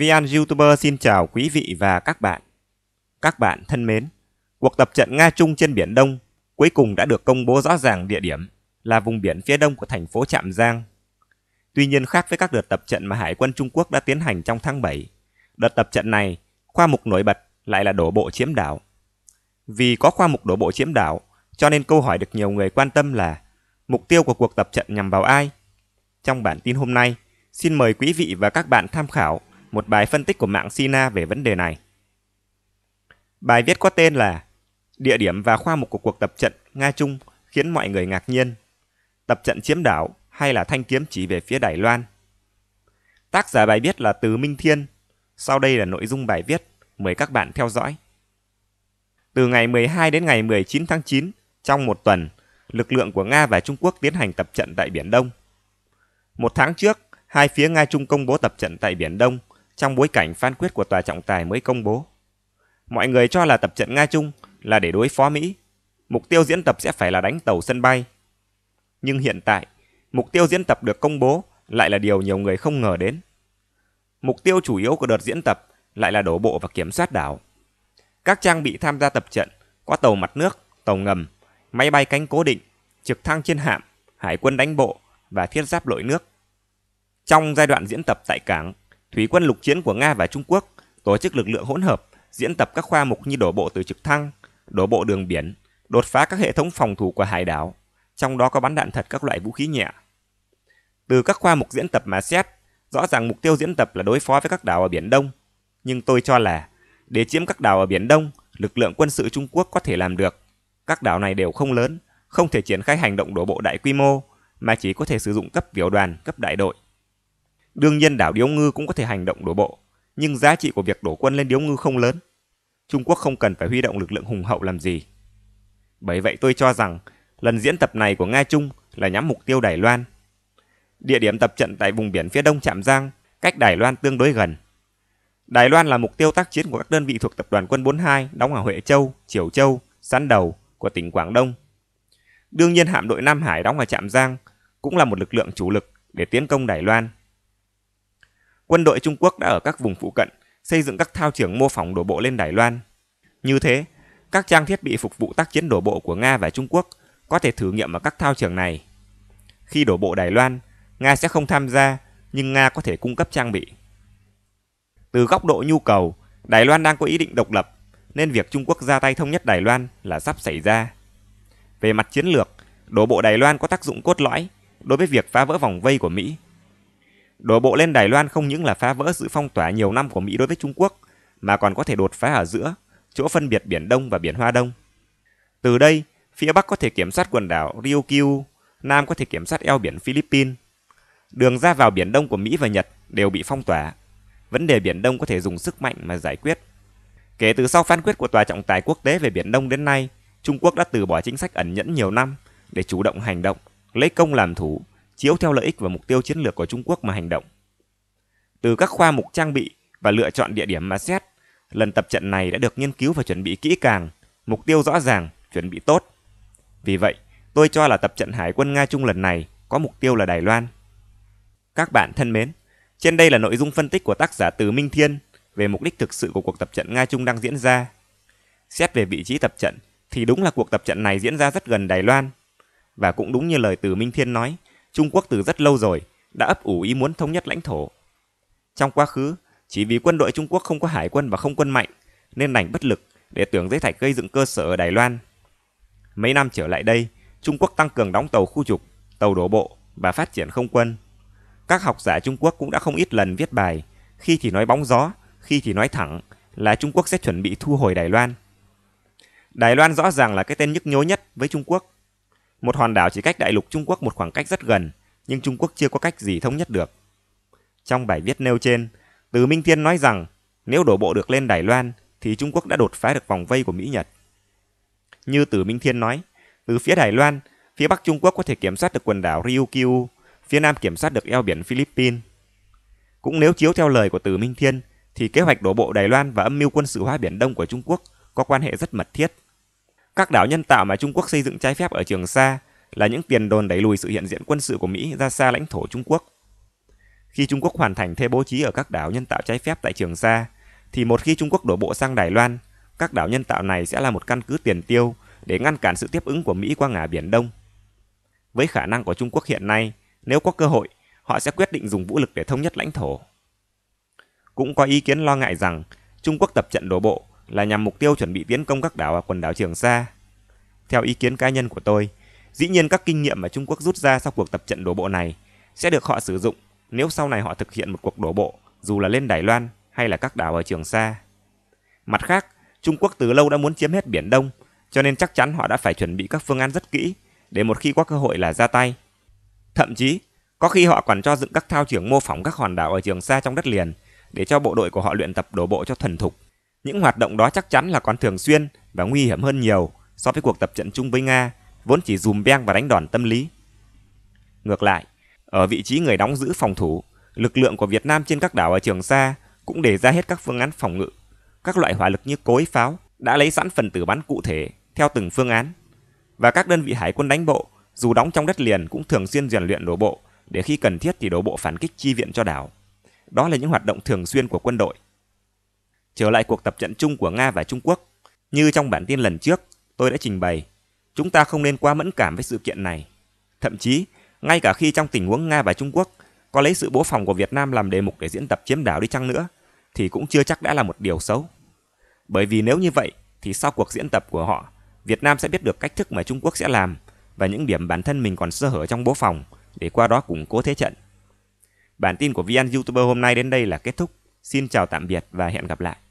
VN YouTuber xin chào quý vị và các bạn. Các bạn thân mến, cuộc tập trận Nga-Trung trên Biển Đông cuối cùng đã được công bố rõ ràng địa điểm là vùng biển phía đông của thành phố Trạm Giang. Tuy nhiên khác với các đợt tập trận mà Hải quân Trung Quốc đã tiến hành trong tháng 7, đợt tập trận này, khoa mục nổi bật lại là đổ bộ chiếm đảo. Vì có khoa mục đổ bộ chiếm đảo, cho nên câu hỏi được nhiều người quan tâm là mục tiêu của cuộc tập trận nhằm vào ai? Trong bản tin hôm nay, xin mời quý vị và các bạn tham khảo một bài phân tích của mạng Sina về vấn đề này. Bài viết có tên là Địa điểm và khoa mục của cuộc tập trận Nga-Trung khiến mọi người ngạc nhiên. Tập trận chiếm đảo hay là thanh kiếm chỉ về phía Đài Loan. Tác giả bài viết là Từ Minh Thiên. Sau đây là nội dung bài viết, mời các bạn theo dõi. Từ ngày 12 đến ngày 19 tháng 9, trong một tuần, lực lượng của Nga và Trung Quốc tiến hành tập trận tại Biển Đông. Một tháng trước, hai phía Nga Trung công bố tập trận tại Biển Đông trong bối cảnh phán quyết của tòa trọng tài mới công bố. Mọi người cho là tập trận Nga Trung là để đối phó Mỹ. Mục tiêu diễn tập sẽ phải là đánh tàu sân bay. Nhưng hiện tại, mục tiêu diễn tập được công bố lại là điều nhiều người không ngờ đến. Mục tiêu chủ yếu của đợt diễn tập lại là đổ bộ và kiểm soát đảo. Các trang bị tham gia tập trận có tàu mặt nước, tàu ngầm, máy bay cánh cố định, trực thăng trên hạm, hải quân đánh bộ và thiết giáp lội nước. Trong giai đoạn diễn tập tại cảng, thủy quân lục chiến của Nga và Trung Quốc tổ chức lực lượng hỗn hợp diễn tập các khoa mục như đổ bộ từ trực thăng, đổ bộ đường biển, đột phá các hệ thống phòng thủ của hải đảo, trong đó có bắn đạn thật các loại vũ khí nhẹ. Từ các khoa mục diễn tập mà xét, rõ ràng mục tiêu diễn tập là đối phó với các đảo ở Biển Đông. Nhưng tôi cho là, để chiếm các đảo ở Biển Đông, lực lượng quân sự Trung Quốc có thể làm được. Các đảo này đều không lớn, không thể triển khai hành động đổ bộ đại quy mô, mà chỉ có thể sử dụng cấp tiểu đoàn, cấp đại đội. Đương nhiên đảo Điếu Ngư cũng có thể hành động đổ bộ, nhưng giá trị của việc đổ quân lên Điếu Ngư không lớn. Trung Quốc không cần phải huy động lực lượng hùng hậu làm gì. Bởi vậy tôi cho rằng lần diễn tập này của Nga Trung là nhắm mục tiêu Đài Loan. Địa điểm tập trận tại vùng biển phía đông Trạm Giang, cách Đài Loan tương đối gần. Đài Loan là mục tiêu tác chiến của các đơn vị thuộc tập đoàn quân 42 đóng ở Huệ Châu, Triều Châu, Sán Đầu của tỉnh Quảng Đông. Đương nhiên hạm đội Nam Hải đóng ở Trạm Giang cũng là một lực lượng chủ lực để tiến công Đài Loan quân đội Trung Quốc đã ở các vùng phụ cận xây dựng các thao trường mô phỏng đổ bộ lên Đài Loan. Như thế, các trang thiết bị phục vụ tác chiến đổ bộ của Nga và Trung Quốc có thể thử nghiệm ở các thao trường này. Khi đổ bộ Đài Loan, Nga sẽ không tham gia, nhưng Nga có thể cung cấp trang bị. Từ góc độ nhu cầu, Đài Loan đang có ý định độc lập, nên việc Trung Quốc ra tay thống nhất Đài Loan là sắp xảy ra. Về mặt chiến lược, đổ bộ Đài Loan có tác dụng cốt lõi đối với việc phá vỡ vòng vây của Mỹ Đổ bộ lên Đài Loan không những là phá vỡ sự phong tỏa nhiều năm của Mỹ đối với Trung Quốc, mà còn có thể đột phá ở giữa, chỗ phân biệt Biển Đông và Biển Hoa Đông. Từ đây, phía Bắc có thể kiểm soát quần đảo Ryukyu, Nam có thể kiểm soát eo biển Philippines. Đường ra vào Biển Đông của Mỹ và Nhật đều bị phong tỏa. Vấn đề Biển Đông có thể dùng sức mạnh mà giải quyết. Kể từ sau phán quyết của Tòa trọng tài quốc tế về Biển Đông đến nay, Trung Quốc đã từ bỏ chính sách ẩn nhẫn nhiều năm để chủ động hành động, lấy công làm thủ chiếu theo lợi ích và mục tiêu chiến lược của Trung Quốc mà hành động. Từ các khoa mục trang bị và lựa chọn địa điểm mà xét, lần tập trận này đã được nghiên cứu và chuẩn bị kỹ càng, mục tiêu rõ ràng, chuẩn bị tốt. Vì vậy, tôi cho là tập trận Hải quân Nga Trung lần này có mục tiêu là Đài Loan. Các bạn thân mến, trên đây là nội dung phân tích của tác giả Từ Minh Thiên về mục đích thực sự của cuộc tập trận Nga Trung đang diễn ra. Xét về vị trí tập trận thì đúng là cuộc tập trận này diễn ra rất gần Đài Loan. Và cũng đúng như lời Từ Minh Thiên nói, Trung Quốc từ rất lâu rồi đã ấp ủ ý muốn thống nhất lãnh thổ. Trong quá khứ, chỉ vì quân đội Trung Quốc không có hải quân và không quân mạnh nên đành bất lực để tưởng giới thạch gây dựng cơ sở ở Đài Loan. Mấy năm trở lại đây, Trung Quốc tăng cường đóng tàu khu trục, tàu đổ bộ và phát triển không quân. Các học giả Trung Quốc cũng đã không ít lần viết bài, khi thì nói bóng gió, khi thì nói thẳng là Trung Quốc sẽ chuẩn bị thu hồi Đài Loan. Đài Loan rõ ràng là cái tên nhức nhối nhất với Trung Quốc. Một hòn đảo chỉ cách đại lục Trung Quốc một khoảng cách rất gần, nhưng Trung Quốc chưa có cách gì thống nhất được. Trong bài viết nêu trên, Từ Minh Thiên nói rằng nếu đổ bộ được lên Đài Loan thì Trung Quốc đã đột phá được vòng vây của Mỹ Nhật. Như Từ Minh Thiên nói, từ phía Đài Loan, phía Bắc Trung Quốc có thể kiểm soát được quần đảo Ryukyu, phía Nam kiểm soát được eo biển Philippines. Cũng nếu chiếu theo lời của Từ Minh Thiên, thì kế hoạch đổ bộ Đài Loan và âm mưu quân sự hóa biển Đông của Trung Quốc có quan hệ rất mật thiết. Các đảo nhân tạo mà Trung Quốc xây dựng trái phép ở Trường Sa là những tiền đồn đẩy lùi sự hiện diện quân sự của Mỹ ra xa lãnh thổ Trung Quốc. Khi Trung Quốc hoàn thành thế bố trí ở các đảo nhân tạo trái phép tại Trường Sa, thì một khi Trung Quốc đổ bộ sang Đài Loan, các đảo nhân tạo này sẽ là một căn cứ tiền tiêu để ngăn cản sự tiếp ứng của Mỹ qua ngả Biển Đông. Với khả năng của Trung Quốc hiện nay, nếu có cơ hội, họ sẽ quyết định dùng vũ lực để thống nhất lãnh thổ. Cũng có ý kiến lo ngại rằng Trung Quốc tập trận đổ bộ là nhằm mục tiêu chuẩn bị tiến công các đảo ở quần đảo Trường Sa. Theo ý kiến cá nhân của tôi, dĩ nhiên các kinh nghiệm mà Trung Quốc rút ra sau cuộc tập trận đổ bộ này sẽ được họ sử dụng nếu sau này họ thực hiện một cuộc đổ bộ dù là lên Đài Loan hay là các đảo ở Trường Sa. Mặt khác, Trung Quốc từ lâu đã muốn chiếm hết Biển Đông, cho nên chắc chắn họ đã phải chuẩn bị các phương án rất kỹ để một khi có cơ hội là ra tay. Thậm chí, có khi họ còn cho dựng các thao trường mô phỏng các hòn đảo ở Trường Sa trong đất liền để cho bộ đội của họ luyện tập đổ bộ cho thuần thục. Những hoạt động đó chắc chắn là còn thường xuyên và nguy hiểm hơn nhiều so với cuộc tập trận chung với Nga, vốn chỉ dùm beng và đánh đòn tâm lý. Ngược lại, ở vị trí người đóng giữ phòng thủ, lực lượng của Việt Nam trên các đảo ở Trường Sa cũng đề ra hết các phương án phòng ngự. Các loại hỏa lực như cối pháo đã lấy sẵn phần tử bắn cụ thể theo từng phương án. Và các đơn vị hải quân đánh bộ, dù đóng trong đất liền cũng thường xuyên rèn luyện đổ bộ, để khi cần thiết thì đổ bộ phản kích chi viện cho đảo. Đó là những hoạt động thường xuyên của quân đội Trở lại cuộc tập trận chung của Nga và Trung Quốc, như trong bản tin lần trước, tôi đã trình bày, chúng ta không nên quá mẫn cảm với sự kiện này. Thậm chí, ngay cả khi trong tình huống Nga và Trung Quốc có lấy sự bố phòng của Việt Nam làm đề mục để diễn tập chiếm đảo đi chăng nữa, thì cũng chưa chắc đã là một điều xấu. Bởi vì nếu như vậy, thì sau cuộc diễn tập của họ, Việt Nam sẽ biết được cách thức mà Trung Quốc sẽ làm và những điểm bản thân mình còn sơ hở trong bố phòng để qua đó củng cố thế trận. Bản tin của VN YouTuber hôm nay đến đây là kết thúc. Xin chào tạm biệt và hẹn gặp lại.